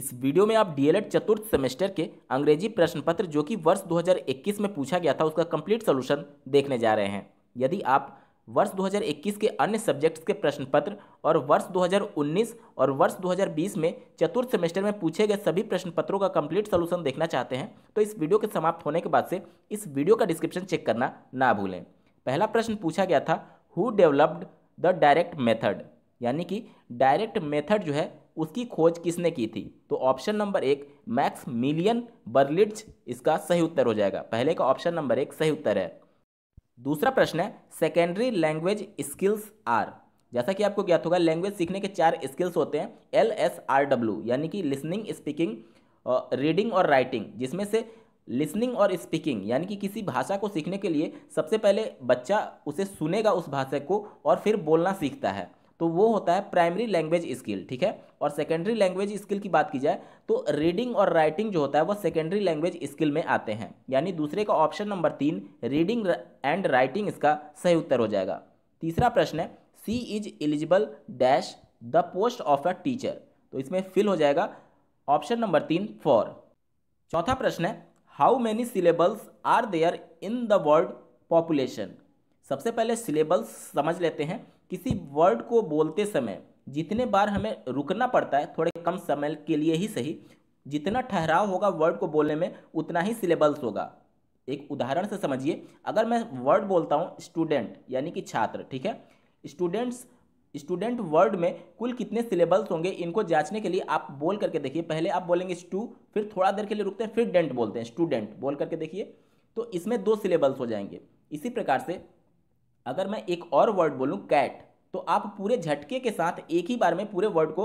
इस वीडियो में आप डीएलएड चतुर्थ सेमेस्टर के अंग्रेजी प्रश्न पत्र जो कि वर्ष 2021 में पूछा गया था उसका कंप्लीट सोल्यूशन देखने जा रहे हैं यदि आप वर्ष 2021 के अन्य सब्जेक्ट्स के प्रश्न पत्र और वर्ष 2019 और वर्ष 2020 में चतुर्थ सेमेस्टर में पूछे गए सभी प्रश्न पत्रों का कंप्लीट सोल्यूशन देखना चाहते हैं तो इस वीडियो के समाप्त होने के बाद से इस वीडियो का डिस्क्रिप्शन चेक करना ना भूलें पहला प्रश्न पूछा गया था who developed the direct method यानी कि डायरेक्ट मेथड जो है उसकी खोज किसने की थी तो ऑप्शन नंबर एक मैक्स मिलियन बर्लिट्स इसका सही उत्तर हो जाएगा पहले का ऑप्शन नंबर एक सही उत्तर है दूसरा प्रश्न है सेकेंडरी लैंग्वेज स्किल्स आर जैसा कि आपको ज्ञात होगा लैंग्वेज सीखने के चार स्किल्स होते हैं एल एस आर डब्ल्यू यानी कि लिसनिंग स्पीकिंग रीडिंग और राइटिंग जिसमें से लिसनिंग और स्पीकिंग यानी कि किसी भाषा को सीखने के लिए सबसे पहले बच्चा उसे सुनेगा उस भाषा को और फिर बोलना सीखता है तो वो होता है प्राइमरी लैंग्वेज स्किल ठीक है और सेकेंडरी लैंग्वेज स्किल की बात की जाए तो रीडिंग और राइटिंग जो होता है वो सेकेंडरी लैंग्वेज स्किल में आते हैं यानी दूसरे का ऑप्शन नंबर तीन रीडिंग एंड राइटिंग इसका सही उत्तर हो जाएगा तीसरा प्रश्न है she is eligible dash the post of a teacher तो इसमें फिल हो जाएगा ऑप्शन नंबर तीन फॉर चौथा प्रश्न है how many syllables are there in the world population सबसे पहले सिलेबल्स समझ लेते हैं किसी वर्ड को बोलते समय जितने बार हमें रुकना पड़ता है थोड़े कम समय के लिए ही सही जितना ठहराव होगा वर्ड को बोलने में उतना ही सिलेबल्स होगा एक उदाहरण से समझिए अगर मैं वर्ड बोलता हूँ स्टूडेंट यानी कि छात्र ठीक है स्टूडेंट्स स्टूडेंट वर्ड में कुल कितने सिलेबल्स होंगे इनको जांचने के लिए आप बोल करके देखिए पहले आप बोलेंगे स्टू फिर थोड़ा देर के लिए रुकते हैं फिर डेंट बोलते हैं स्टूडेंट बोल करके देखिए तो इसमें दो सिलेबल्स हो जाएंगे इसी प्रकार से अगर मैं एक और वर्ड बोलूँ कैट तो आप पूरे झटके के साथ एक ही बार में पूरे वर्ड को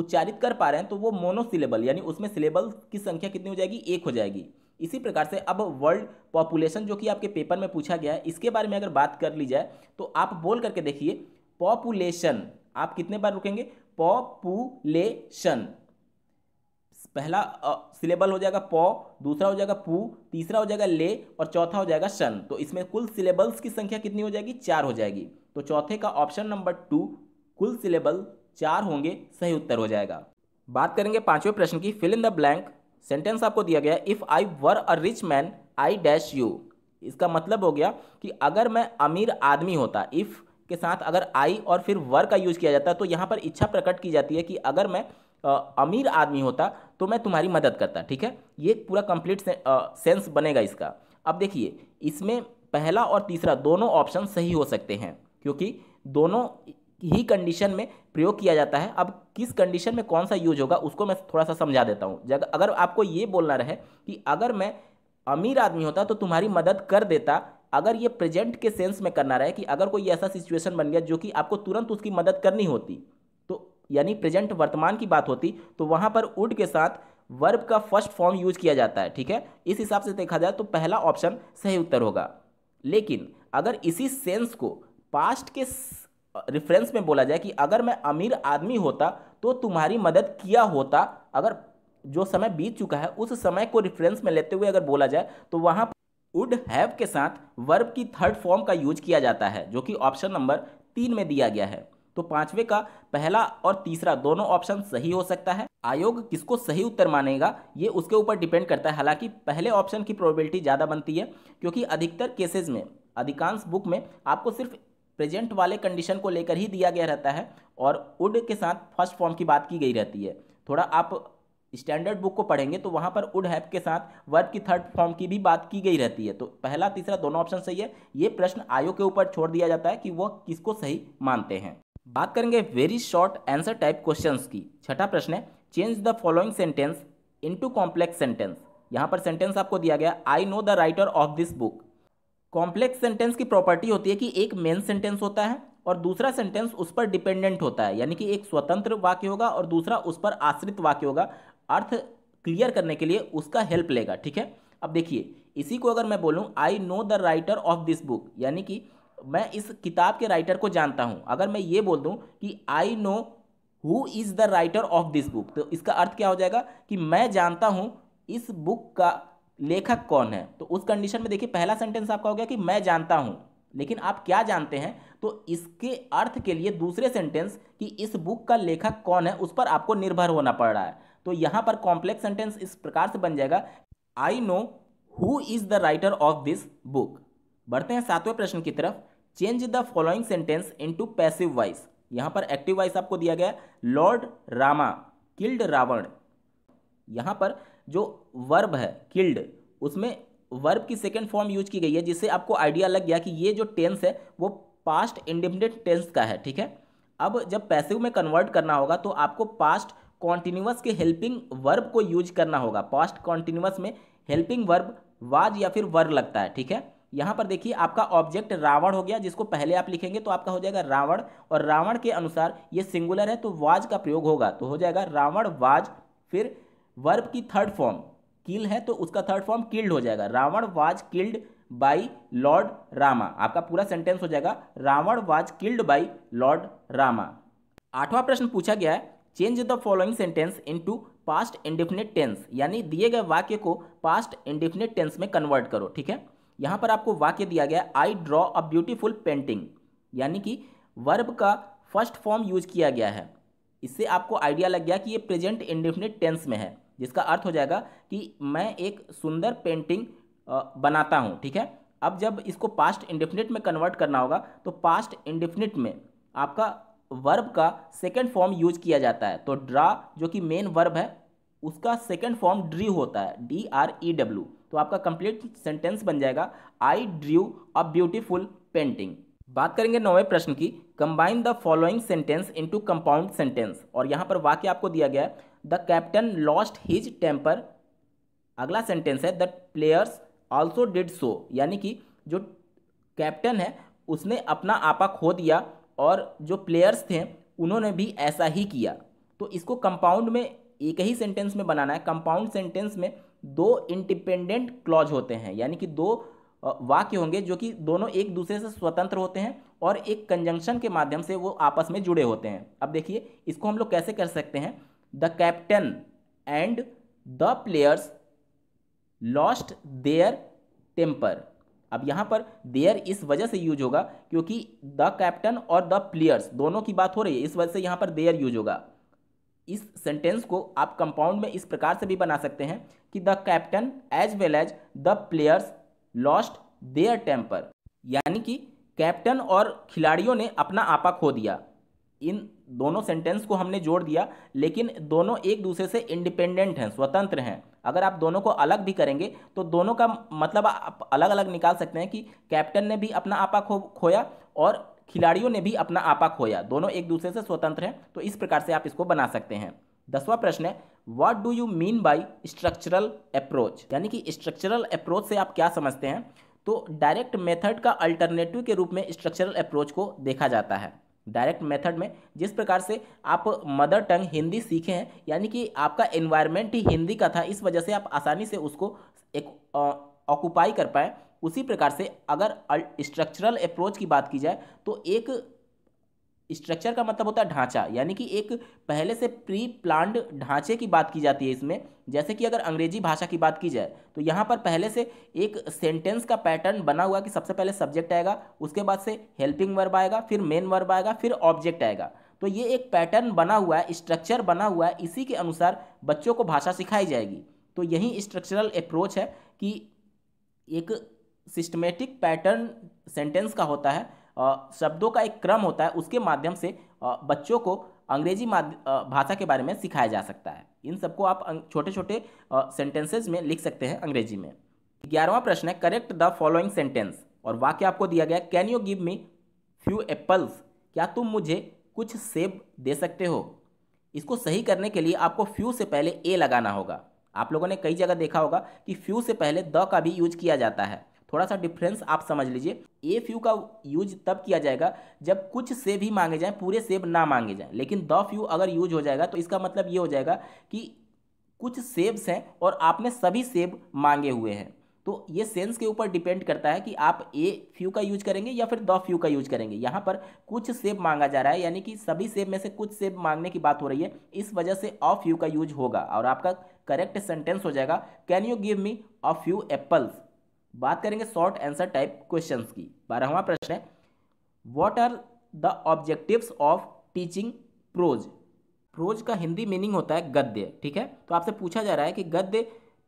उच्चारित कर पा रहे हैं तो वो मोनोसिलेबल यानी उसमें सिलेबल की संख्या कितनी हो जाएगी एक हो जाएगी इसी प्रकार से अब वर्ल्ड पॉपुलेशन जो कि आपके पेपर में पूछा गया है इसके बारे में अगर बात कर ली जाए तो आप बोल करके देखिए पॉपुलेशन आप कितने बार रुकेंगे पॉपुलेशन पहला सिलेबल हो जाएगा पौ दूसरा हो जाएगा पू तीसरा हो जाएगा ले और चौथा हो जाएगा शन तो इसमें कुल सिलेबल्स की संख्या कितनी हो जाएगी चार हो जाएगी तो चौथे का ऑप्शन नंबर टू कुल सिलेबल चार होंगे सही उत्तर हो जाएगा बात करेंगे पांचवें प्रश्न की fill in the blank sentence आपको दिया गया if I were a rich man I dash you इसका मतलब हो गया कि अगर मैं अमीर आदमी होता इफ़ के साथ अगर आई और फिर वर का यूज किया जाता है तो यहाँ पर इच्छा प्रकट की जाती है कि अगर मैं अमीर आदमी होता तो मैं तुम्हारी मदद करता ठीक है ये पूरा कंप्लीट से, सेंस बनेगा इसका अब देखिए इसमें पहला और तीसरा दोनों ऑप्शन सही हो सकते हैं क्योंकि दोनों ही कंडीशन में प्रयोग किया जाता है अब किस कंडीशन में कौन सा यूज होगा उसको मैं थोड़ा सा समझा देता हूँ जब अगर आपको ये बोलना रहे कि अगर मैं अमीर आदमी होता तो तुम्हारी मदद कर देता अगर ये प्रेजेंट के सेंस में करना रहे कि अगर कोई ऐसा सिचुएशन बन गया जो कि आपको तुरंत उसकी मदद करनी होती यानी प्रेजेंट वर्तमान की बात होती तो वहाँ पर उड के साथ वर्ब का फर्स्ट फॉर्म यूज किया जाता है ठीक है इस हिसाब से देखा जाए तो पहला ऑप्शन सही उत्तर होगा लेकिन अगर इसी सेंस को पास्ट के रेफरेंस में बोला जाए कि अगर मैं अमीर आदमी होता तो तुम्हारी मदद किया होता अगर जो समय बीत चुका है उस समय को रेफरेंस में लेते हुए अगर बोला जाए तो वहाँ वुड हैव के साथ वर्ब की थर्ड फॉर्म का यूज किया जाता है जो कि ऑप्शन नंबर तीन में दिया गया है तो पांचवे का पहला और तीसरा दोनों ऑप्शन सही हो सकता है आयोग किसको सही उत्तर मानेगा ये उसके ऊपर डिपेंड करता है हालांकि पहले ऑप्शन की प्रोबेबिलिटी ज़्यादा बनती है क्योंकि अधिकतर केसेज में अधिकांश बुक में आपको सिर्फ प्रेजेंट वाले कंडीशन को लेकर ही दिया गया रहता है और उड के साथ फर्स्ट फॉर्म की बात की गई रहती है थोड़ा आप स्टैंडर्ड बुक को पढ़ेंगे तो वहाँ पर उड हैप के साथ वर्ब की थर्ड फॉर्म की भी बात की गई रहती है तो पहला तीसरा दोनों ऑप्शन सही है ये प्रश्न आयोग के ऊपर छोड़ दिया जाता है कि वह किसको सही मानते हैं बात करेंगे very short answer type question की छठा प्रश्न है change the following sentence into complex sentence यहाँ पर सेंटेंस आपको दिया गया I know the writer of this book complex sentence की प्रॉपर्टी होती है कि एक मेन सेंटेंस होता है और दूसरा सेंटेंस उस पर डिपेंडेंट होता है यानी कि एक स्वतंत्र वाक्य होगा और दूसरा उस पर आश्रित वाक्य होगा अर्थ क्लियर करने के लिए उसका हेल्प लेगा ठीक है अब देखिए इसी को अगर मैं बोलूँ I know the writer of this book यानी कि मैं इस किताब के राइटर को जानता हूँ अगर मैं ये बोल दूँ कि I know who is the writer of this book तो इसका अर्थ क्या हो जाएगा कि मैं जानता हूँ इस बुक का लेखक कौन है तो उस कंडीशन में देखिए पहला सेंटेंस आपका हो गया कि मैं जानता हूँ लेकिन आप क्या जानते हैं तो इसके अर्थ के लिए दूसरे सेंटेंस कि इस बुक का लेखक कौन है उस पर आपको निर्भर होना पड़ रहा है तो यहाँ पर कॉम्प्लेक्स सेंटेंस इस प्रकार से बन जाएगा I know who is the writer of this book बढ़ते हैं सातवें प्रश्न की तरफ change the following sentence into passive voice यहाँ पर एक्टिव वाइस आपको दिया गया लॉर्ड रामा किल्ड रावण यहाँ पर जो वर्ब है किल्ड उसमें वर्ब की सेकेंड फॉर्म यूज की गई है जिससे आपको आइडिया लग गया कि ये जो टेंस है वो पास्ट इंडिपेंडेंट टेंस का है ठीक है अब जब पैसिव में कन्वर्ट करना होगा तो आपको पास्ट कॉन्टिन्यूस के हेल्पिंग वर्ब को यूज करना होगा पास्ट कॉन्टिन्यूस में हेल्पिंग वर्ब वाज या फिर वर लगता है ठीक है यहाँ पर देखिए आपका ऑब्जेक्ट रावण हो गया जिसको पहले आप लिखेंगे तो आपका हो जाएगा रावण और रावण के अनुसार ये सिंगुलर है तो वाज का प्रयोग होगा तो हो जाएगा रावण वाज फिर वर्ब की थर्ड फॉर्म किल है तो उसका थर्ड फॉर्म किल्ड हो जाएगा Ravan was killed by Lord Rama आपका पूरा सेंटेंस हो जाएगा Ravan was killed by Lord Rama आठवां प्रश्न पूछा गया है change the following sentence to past indefinite tense यानी दिए गए वाक्य को पास्ट इंडिफिनिट टेंस में कन्वर्ट करो ठीक है यहाँ पर आपको वाक्य दिया गया I draw a beautiful painting यानी कि वर्ब का फर्स्ट फॉर्म यूज किया गया है इससे आपको आइडिया लग गया कि ये प्रेजेंट इंडिफिनिट टेंस में है जिसका अर्थ हो जाएगा कि मैं एक सुंदर पेंटिंग बनाता हूँ ठीक है अब जब इसको पास्ट इंडिफिनिट में कन्वर्ट करना होगा तो पास्ट इंडिफिनिट में आपका वर्ब का सेकेंड फॉर्म यूज किया जाता है तो ड्रा जो कि मेन वर्ब है उसका सेकेंड फॉर्म ड्री होता है डी आर ई डब्ल्यू तो आपका कंप्लीट सेंटेंस बन जाएगा I drew a beautiful painting बात करेंगे नौवें प्रश्न की combine the following sentence into compound sentence और यहाँ पर वाक्य आपको दिया गया है the captain lost his temper अगला सेंटेंस है the players also did so यानी कि जो कैप्टन है उसने अपना आपा खो दिया और जो प्लेयर्स थे उन्होंने भी ऐसा ही किया तो इसको कंपाउंड में एक ही सेंटेंस में बनाना है कंपाउंड सेंटेंस में दो इंडिपेंडेंट क्लॉज होते हैं यानी कि दो वाक्य होंगे जो कि दोनों एक दूसरे से स्वतंत्र होते हैं और एक कंजंक्शन के माध्यम से वो आपस में जुड़े होते हैं अब देखिए इसको हम लोग कैसे कर सकते हैं the captain and the players lost their temper अब यहाँ पर देयर इस वजह से यूज होगा क्योंकि द कैप्टन और द प्लेयर्स दोनों की बात हो रही है इस वजह से यहाँ पर देयर यूज होगा इस सेंटेंस को आप कंपाउंड में इस प्रकार से भी बना सकते हैं कि the captain as well as the players lost their temper यानी कि कैप्टन और खिलाड़ियों ने अपना आपा खो दिया इन दोनों सेंटेंस को हमने जोड़ दिया लेकिन दोनों एक दूसरे से इंडिपेंडेंट हैं स्वतंत्र हैं अगर आप दोनों को अलग भी करेंगे तो दोनों का मतलब आप अलग अलग निकाल सकते हैं कि कैप्टन ने भी अपना आपा खो खोया और खिलाड़ियों ने भी अपना आपा खोया दोनों एक दूसरे से स्वतंत्र हैं तो इस प्रकार से आप इसको बना सकते हैं दसवां प्रश्न है what do you mean by structural approach यानी कि स्ट्रक्चरल अप्रोच से आप क्या समझते हैं तो डायरेक्ट मेथड का अल्टरनेटिव के रूप में स्ट्रक्चरल अप्रोच को देखा जाता है डायरेक्ट मेथड में जिस प्रकार से आप मदर टंग हिंदी सीखे हैं यानी कि आपका एनवायरनमेंट ही हिंदी का था इस वजह से आप आसानी से उसको एक ऑक्यूपाई कर पाए उसी प्रकार से अगर स्ट्रक्चरल अप्रोच की बात की जाए तो एक स्ट्रक्चर का मतलब होता है ढांचा यानी कि एक पहले से प्री प्लान्ड ढांचे की बात की जाती है इसमें जैसे कि अगर अंग्रेजी भाषा की बात की जाए तो यहाँ पर पहले से एक सेंटेंस का पैटर्न बना हुआ कि सबसे पहले सब्जेक्ट आएगा उसके बाद से हेल्पिंग वर्ब आएगा फिर मेन वर्ब आएगा फिर ऑब्जेक्ट आएगा तो ये एक पैटर्न बना हुआ है स्ट्रक्चर बना हुआ है इसी के अनुसार बच्चों को भाषा सिखाई जाएगी तो यही स्ट्रक्चरल अप्रोच है कि एक सिस्टमेटिक पैटर्न सेंटेंस का होता है शब्दों का एक क्रम होता है उसके माध्यम से बच्चों को अंग्रेजी भाषा के बारे में सिखाया जा सकता है इन सबको आप छोटे छोटे सेंटेंसेज में लिख सकते हैं अंग्रेजी में ग्यारहवा प्रश्न है करेक्ट द फॉलोइंग सेंटेंस और वाक्य आपको दिया गया can you give me few apples क्या तुम मुझे कुछ सेब दे सकते हो इसको सही करने के लिए आपको फ्यू से पहले ए लगाना होगा आप लोगों ने कई जगह देखा होगा कि फ्यू से पहले द का भी यूज किया जाता है थोड़ा सा डिफरेंस आप समझ लीजिए एफ यू का यूज तब किया जाएगा जब कुछ सेब ही मांगे जाएँ पूरे सेब ना मांगे जाएँ लेकिन द फ्यू अगर यूज हो जाएगा तो इसका मतलब ये हो जाएगा कि कुछ सेब्स हैं और आपने सभी सेब मांगे हुए हैं तो ये सेंस के ऊपर डिपेंड करता है कि आप ए फ्यू का यूज करेंगे या फिर द फ्यू का यूज करेंगे यहाँ पर कुछ सेब मांगा जा रहा है यानी कि सभी सेब में से कुछ सेब मांगने की बात हो रही है इस वजह से ऑफ यू का यूज होगा और आपका करेक्ट सेंटेंस हो जाएगा can you give me a few apples बात करेंगे शॉर्ट आंसर टाइप क्वेश्चंस की बारहवा प्रश्न है what are the objectives of teaching prose prose का हिंदी मीनिंग होता है गद्य ठीक है तो आपसे पूछा जा रहा है कि गद्य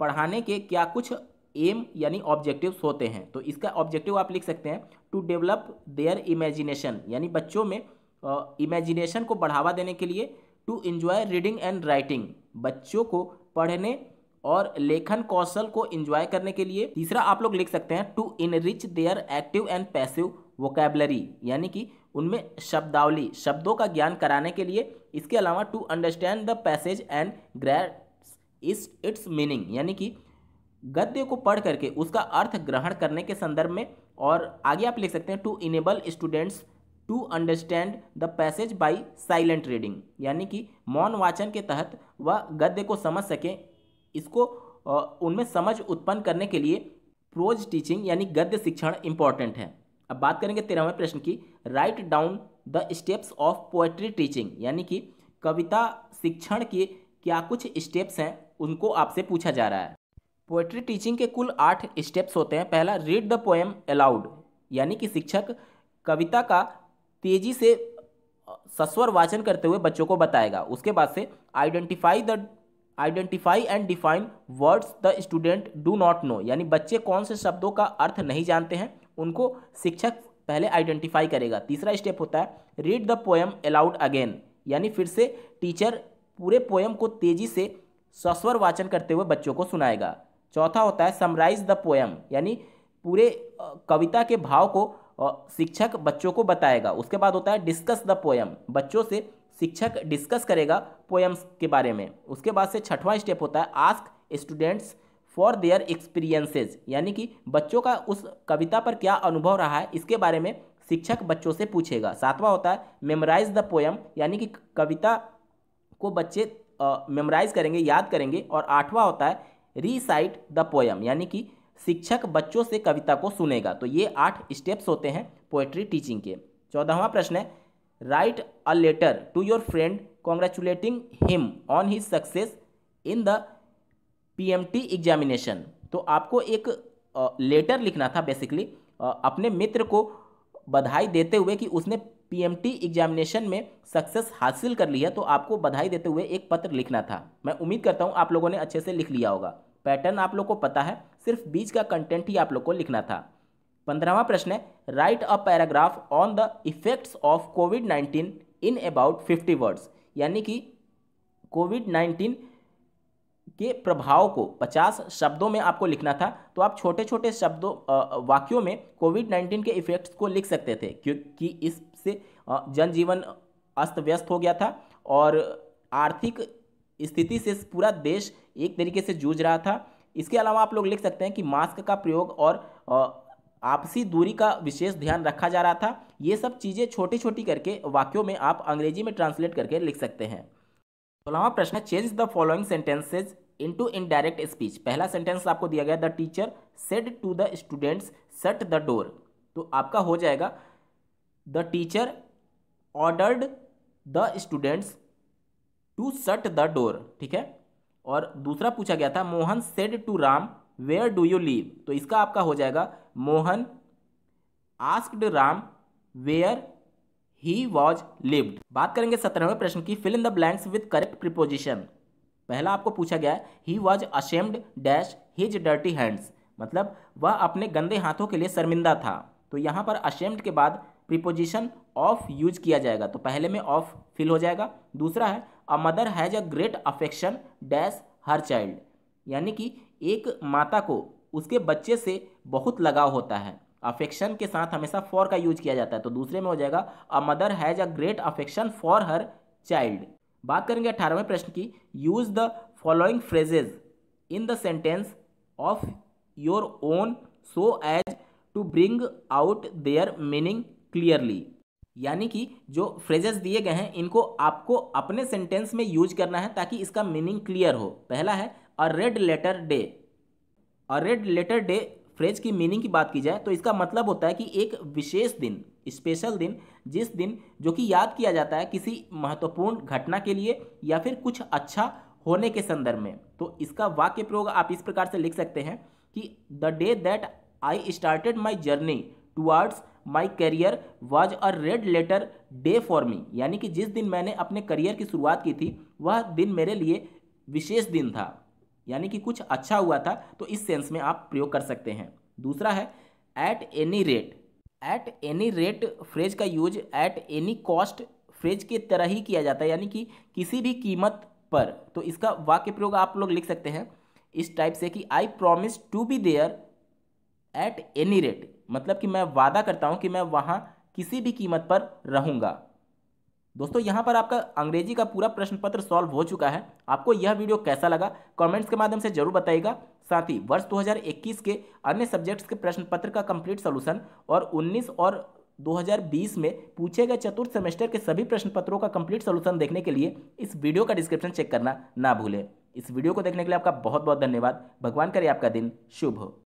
पढ़ाने के क्या कुछ एम यानी ऑब्जेक्टिव्स होते हैं तो इसका ऑब्जेक्टिव आप लिख सकते हैं टू डेवलप देयर इमेजिनेशन यानी बच्चों में इमेजिनेशन uh, को बढ़ावा देने के लिए to enjoy reading and writing बच्चों को पढ़ने और लेखन कौशल को एंजॉय करने के लिए तीसरा आप लोग लिख सकते हैं to enrich their active and passive vocabulary यानी कि उनमें शब्दावली शब्दों का ज्ञान कराने के लिए इसके अलावा to understand the passage and grasp its meaning यानी कि गद्य को पढ़ करके उसका अर्थ ग्रहण करने के संदर्भ में और आगे आप लिख सकते हैं to enable students to understand the passage by silent reading यानी कि मौन वाचन के तहत वह गद्य को समझ सकें इसको उनमें समझ उत्पन्न करने के लिए प्रोज टीचिंग यानी गद्य शिक्षण इंपॉर्टेंट है अब बात करेंगे तेरहवें प्रश्न की write down the steps of poetry teaching यानी कि कविता शिक्षण के क्या कुछ स्टेप्स हैं उनको आपसे पूछा जा रहा है पोएट्री टीचिंग के कुल आठ स्टेप्स होते हैं पहला रीड द पोएम अलाउड यानी कि शिक्षक कविता का तेजी से सस्वर वाचन करते हुए बच्चों को बताएगा उसके बाद से identify the identify and define words the student do not know यानी बच्चे कौन से शब्दों का अर्थ नहीं जानते हैं उनको शिक्षक पहले आइडेंटिफाई करेगा तीसरा स्टेप होता है read the poem aloud again यानी फिर से टीचर पूरे पोएम को तेजी से सस्वर वाचन करते हुए बच्चों को सुनाएगा चौथा होता है समराइज द पोएम यानी पूरे कविता के भाव को शिक्षक बच्चों को बताएगा उसके बाद होता है डिस्कस द पोएम बच्चों से शिक्षक डिस्कस करेगा पोएम्स के बारे में उसके बाद से छठवां स्टेप होता है ask students for their experiences यानी कि बच्चों का उस कविता पर क्या अनुभव रहा है इसके बारे में शिक्षक बच्चों से पूछेगा सातवां होता है मेमोराइज द पोएम यानी कि कविता को बच्चे मेमोराइज करेंगे याद करेंगे और आठवां होता है रीसाइट द पोएम यानी कि शिक्षक बच्चों से कविता को सुनेगा तो ये आठ स्टेप्स होते हैं पोएट्री टीचिंग के चौदहवा प्रश्न है write a letter to your friend congratulating him on his success in the T examination तो आपको एक लेटर लिखना था बेसिकली अपने मित्र को बधाई देते हुए कि उसने पी एम टी एग्जामिनेशन में सक्सेस हासिल कर ली है तो आपको बधाई देते हुए एक पत्र लिखना था मैं उम्मीद करता हूँ आप लोगों ने अच्छे से लिख लिया होगा पैटर्न आप लोग को पता है सिर्फ बीच का कंटेंट ही आप लोग को लिखना था पंद्रहवा प्रश्न है write a paragraph on the effects of COVID nineteen in about fifty words यानी कि कोविड नाइन्टीन के प्रभाव को पचास शब्दों में आपको लिखना था तो आप छोटे छोटे शब्दों वाक्यों में कोविड नाइन्टीन के इफ़ेक्ट्स को लिख सकते थे क्योंकि इससे जनजीवन अस्त व्यस्त हो गया था और आर्थिक स्थिति से पूरा देश एक तरीके से जूझ रहा था इसके अलावा आप लोग लिख सकते हैं कि मास्क का प्रयोग और आपसी दूरी का विशेष ध्यान रखा जा रहा था ये सब चीज़ें छोटी छोटी करके वाक्यों में आप अंग्रेजी में ट्रांसलेट करके लिख सकते हैं सोलहवा प्रश्न है change the following sentences into indirect speech पहला सेंटेंस आपको दिया गया the teacher said to the students set the door तो आपका हो जाएगा the teacher ordered the students to shut the door ठीक है और दूसरा पूछा गया था Mohan said to Ram where do you live तो इसका आपका हो जाएगा Mohan asked Ram where he was lived बात करेंगे सत्रहवें प्रश्न की fill in the blanks with correct preposition पहला आपको पूछा गया है he was ashamed dash his dirty hands मतलब वह अपने गंदे हाथों के लिए शर्मिंदा था तो यहाँ पर अशेम्ड के बाद प्रिपोजिशन ऑफ यूज किया जाएगा तो पहले में ऑफ फिल हो जाएगा दूसरा है a mother has a great affection dash her child यानी कि एक माता को उसके बच्चे से बहुत लगाव होता है अफेक्शन के साथ हमेशा फॉर का यूज किया जाता है तो दूसरे में हो जाएगा a mother has a great affection for her child बात करेंगे अठारहवें प्रश्न की use the following phrases in the sentence of your own so as to bring out their meaning clearly यानी कि जो फ्रेजेस दिए गए हैं इनको आपको अपने सेंटेंस में यूज करना है ताकि इसका मीनिंग क्लियर हो पहला है a red letter day a red letter day phrase की मीनिंग की बात की जाए तो इसका मतलब होता है कि एक विशेष दिन स्पेशल दिन जिस दिन जो कि याद किया जाता है किसी महत्वपूर्ण घटना के लिए या फिर कुछ अच्छा होने के संदर्भ में तो इसका वाक्य प्रयोग आप इस प्रकार से लिख सकते हैं कि the day that I started my journey towards my career was a red letter day for me यानी कि जिस दिन मैंने अपने करियर की शुरुआत की थी वह दिन मेरे लिए विशेष दिन था यानी कि कुछ अच्छा हुआ था तो इस सेंस में आप प्रयोग कर सकते हैं दूसरा है at any rate at any rate phrase का use at any cost phrase की तरह ही किया जाता है यानी कि किसी भी कीमत पर तो इसका वाक्य प्रयोग आप लोग लिख सकते हैं इस टाइप से कि I promise to be there at any rate मतलब कि मैं वादा करता हूँ कि मैं वहाँ किसी भी कीमत पर रहूँगा दोस्तों यहाँ पर आपका अंग्रेजी का पूरा प्रश्न पत्र सॉल्व हो चुका है आपको यह वीडियो कैसा लगा कमेंट्स के माध्यम से जरूर बताइएगा साथ ही वर्ष 2021 के अन्य सब्जेक्ट्स के प्रश्न पत्र का कंप्लीट सोल्यूशन और 19 और 2020 में पूछे गए चतुर्थ सेमेस्टर के सभी प्रश्न पत्रों का कंप्लीट सोल्यूशन देखने के लिए इस वीडियो का डिस्क्रिप्शन चेक करना ना भूलें इस वीडियो को देखने के लिए आपका बहुत बहुत धन्यवाद भगवान करे आपका दिन शुभ हो